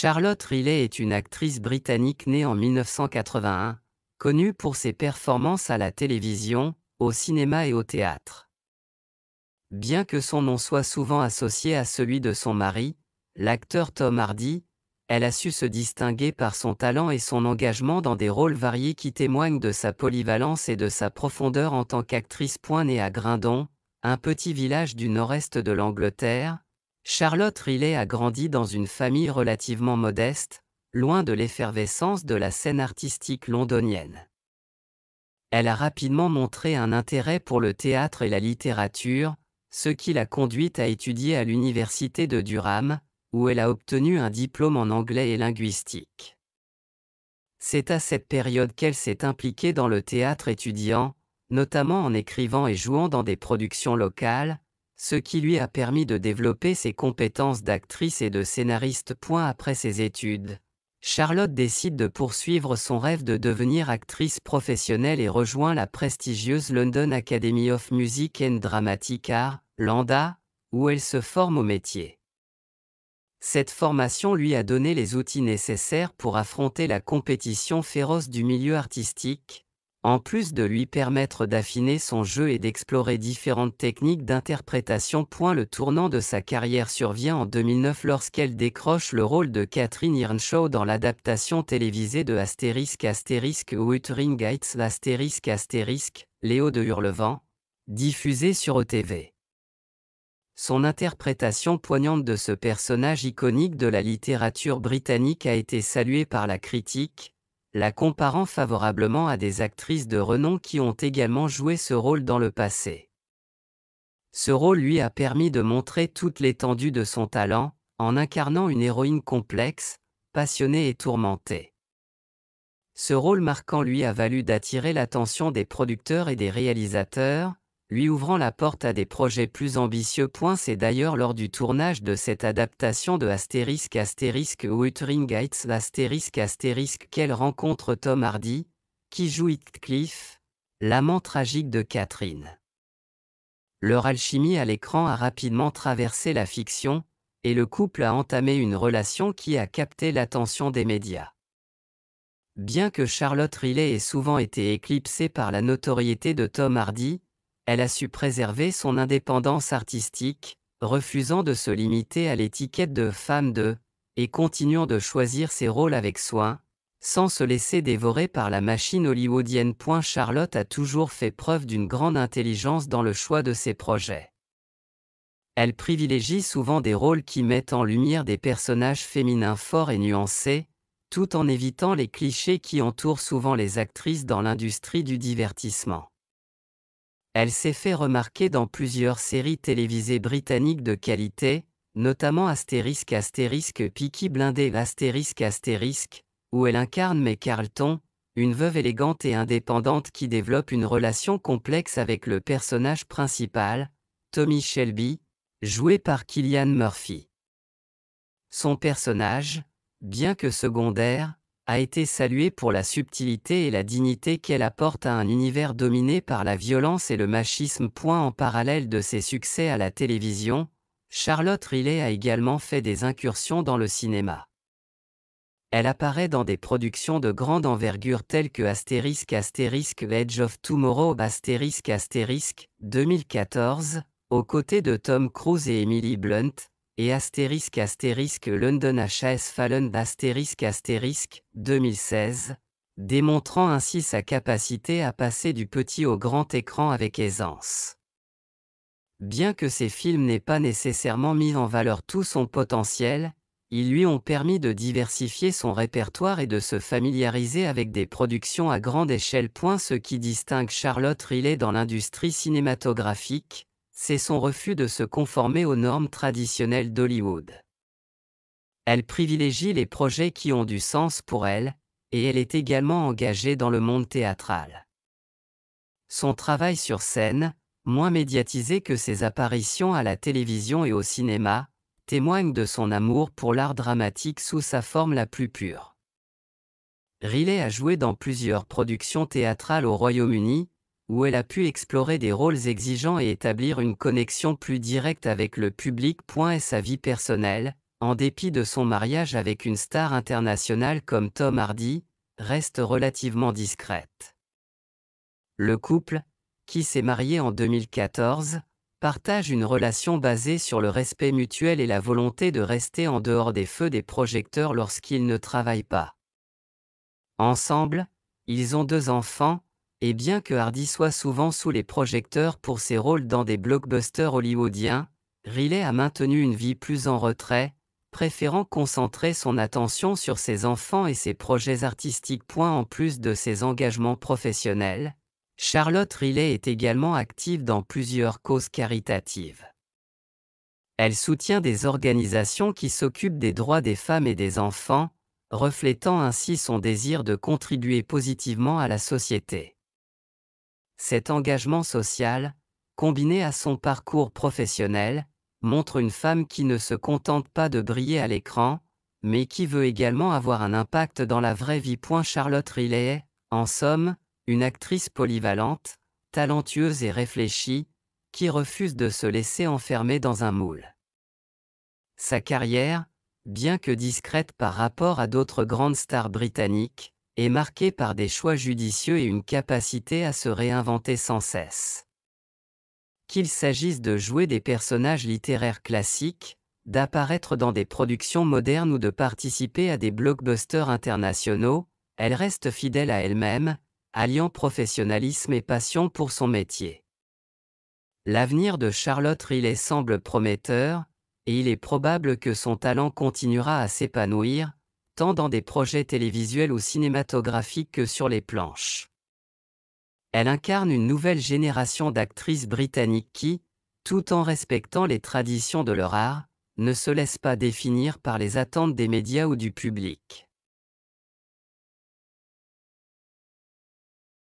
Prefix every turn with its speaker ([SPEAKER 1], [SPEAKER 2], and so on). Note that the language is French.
[SPEAKER 1] Charlotte Riley est une actrice britannique née en 1981, connue pour ses performances à la télévision, au cinéma et au théâtre. Bien que son nom soit souvent associé à celui de son mari, l'acteur Tom Hardy, elle a su se distinguer par son talent et son engagement dans des rôles variés qui témoignent de sa polyvalence et de sa profondeur en tant qu'actrice. Née à Grindon, un petit village du nord-est de l'Angleterre, Charlotte Riley a grandi dans une famille relativement modeste, loin de l'effervescence de la scène artistique londonienne. Elle a rapidement montré un intérêt pour le théâtre et la littérature, ce qui l'a conduite à étudier à l'université de Durham, où elle a obtenu un diplôme en anglais et linguistique. C'est à cette période qu'elle s'est impliquée dans le théâtre étudiant, notamment en écrivant et jouant dans des productions locales, ce qui lui a permis de développer ses compétences d'actrice et de scénariste. Point après ses études, Charlotte décide de poursuivre son rêve de devenir actrice professionnelle et rejoint la prestigieuse London Academy of Music and Dramatic Art, Landa, où elle se forme au métier. Cette formation lui a donné les outils nécessaires pour affronter la compétition féroce du milieu artistique, en plus de lui permettre d'affiner son jeu et d'explorer différentes techniques d'interprétation. Le tournant de sa carrière survient en 2009 lorsqu'elle décroche le rôle de Catherine Earnshaw dans l'adaptation télévisée de Astérisque Astérisque Wuthering Heights Astérisque Astérisque Léo de Hurlevent, diffusée sur OTV. Son interprétation poignante de ce personnage iconique de la littérature britannique a été saluée par la critique, la comparant favorablement à des actrices de renom qui ont également joué ce rôle dans le passé. Ce rôle lui a permis de montrer toute l'étendue de son talent, en incarnant une héroïne complexe, passionnée et tourmentée. Ce rôle marquant lui a valu d'attirer l'attention des producteurs et des réalisateurs, lui ouvrant la porte à des projets plus ambitieux. C'est d'ailleurs lors du tournage de cette adaptation de Astérisque Astérisque Wuthering Heights Astérisque Asterisk qu'elle rencontre Tom Hardy, qui joue Heathcliff, l'amant tragique de Catherine. Leur alchimie à l'écran a rapidement traversé la fiction, et le couple a entamé une relation qui a capté l'attention des médias. Bien que Charlotte Riley ait souvent été éclipsée par la notoriété de Tom Hardy, elle a su préserver son indépendance artistique, refusant de se limiter à l'étiquette de femme de, et continuant de choisir ses rôles avec soin, sans se laisser dévorer par la machine hollywoodienne. Charlotte a toujours fait preuve d'une grande intelligence dans le choix de ses projets. Elle privilégie souvent des rôles qui mettent en lumière des personnages féminins forts et nuancés, tout en évitant les clichés qui entourent souvent les actrices dans l'industrie du divertissement. Elle s'est fait remarquer dans plusieurs séries télévisées britanniques de qualité, notamment Asterisk Asterisk Peaky Blindé Astérisque Astérisque, où elle incarne Mais Carlton, une veuve élégante et indépendante qui développe une relation complexe avec le personnage principal, Tommy Shelby, joué par Killian Murphy. Son personnage, bien que secondaire, a été saluée pour la subtilité et la dignité qu'elle apporte à un univers dominé par la violence et le machisme. Point en parallèle de ses succès à la télévision, Charlotte Riley a également fait des incursions dans le cinéma. Elle apparaît dans des productions de grande envergure telles que Asterisk Astérisque Edge of Tomorrow Astérisque Astérisque 2014, aux côtés de Tom Cruise et Emily Blunt, et astérisque London HS Fallon 2016, démontrant ainsi sa capacité à passer du petit au grand écran avec aisance. Bien que ces films n'aient pas nécessairement mis en valeur tout son potentiel, ils lui ont permis de diversifier son répertoire et de se familiariser avec des productions à grande échelle. ce qui distingue Charlotte Riley dans l'industrie cinématographique, c'est son refus de se conformer aux normes traditionnelles d'Hollywood. Elle privilégie les projets qui ont du sens pour elle, et elle est également engagée dans le monde théâtral. Son travail sur scène, moins médiatisé que ses apparitions à la télévision et au cinéma, témoigne de son amour pour l'art dramatique sous sa forme la plus pure. Riley a joué dans plusieurs productions théâtrales au Royaume-Uni, où elle a pu explorer des rôles exigeants et établir une connexion plus directe avec le public. Et sa vie personnelle, en dépit de son mariage avec une star internationale comme Tom Hardy, reste relativement discrète. Le couple, qui s'est marié en 2014, partage une relation basée sur le respect mutuel et la volonté de rester en dehors des feux des projecteurs lorsqu'ils ne travaillent pas. Ensemble, ils ont deux enfants, et bien que Hardy soit souvent sous les projecteurs pour ses rôles dans des blockbusters hollywoodiens, Riley a maintenu une vie plus en retrait, préférant concentrer son attention sur ses enfants et ses projets artistiques. Point en plus de ses engagements professionnels, Charlotte Riley est également active dans plusieurs causes caritatives. Elle soutient des organisations qui s'occupent des droits des femmes et des enfants, reflétant ainsi son désir de contribuer positivement à la société. Cet engagement social, combiné à son parcours professionnel, montre une femme qui ne se contente pas de briller à l'écran, mais qui veut également avoir un impact dans la vraie vie. Charlotte Riley est, en somme, une actrice polyvalente, talentueuse et réfléchie, qui refuse de se laisser enfermer dans un moule. Sa carrière, bien que discrète par rapport à d'autres grandes stars britanniques, est marquée par des choix judicieux et une capacité à se réinventer sans cesse. Qu'il s'agisse de jouer des personnages littéraires classiques, d'apparaître dans des productions modernes ou de participer à des blockbusters internationaux, elle reste fidèle à elle-même, alliant professionnalisme et passion pour son métier. L'avenir de Charlotte Riley semble prometteur, et il est probable que son talent continuera à s'épanouir, tant dans des projets télévisuels ou cinématographiques que sur les planches. Elle incarne une nouvelle génération d'actrices britanniques qui, tout en respectant les traditions de leur art, ne se laissent pas définir par les attentes des médias ou du public.